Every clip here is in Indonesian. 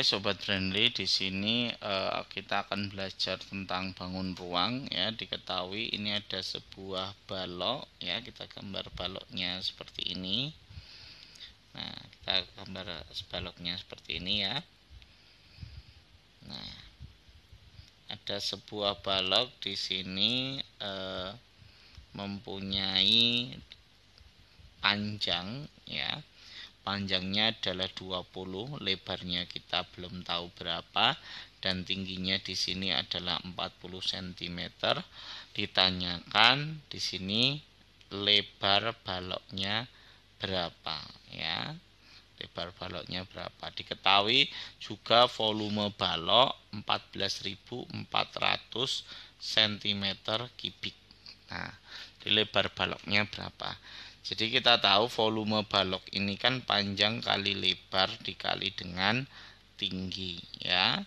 Oke sobat friendly, di sini uh, kita akan belajar tentang bangun ruang ya. Diketahui ini ada sebuah balok ya. Kita gambar baloknya seperti ini. Nah, kita gambar baloknya seperti ini ya. Nah, ada sebuah balok di sini uh, mempunyai panjang ya panjangnya adalah 20 lebarnya kita belum tahu berapa dan tingginya di sini adalah 40 cm ditanyakan di sini lebar baloknya berapa ya lebar baloknya berapa diketahui juga volume balok 14.400 cm kubik nah di lebar baloknya berapa jadi kita tahu volume balok ini kan panjang kali lebar dikali dengan tinggi ya.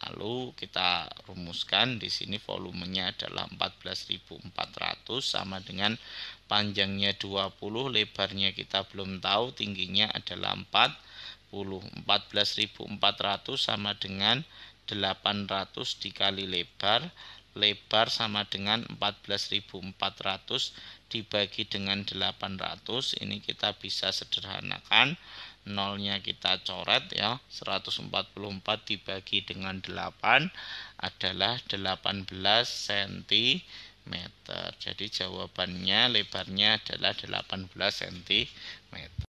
Lalu kita rumuskan di sini volumenya adalah 14.400 sama dengan panjangnya 20, lebarnya kita belum tahu, tingginya adalah 40. 14.400 sama dengan 800 dikali lebar lebar sama dengan 14.400 dibagi dengan 800 ini kita bisa sederhanakan nolnya kita coret ya 144 dibagi dengan 8 adalah 18 cm jadi jawabannya lebarnya adalah 18 cm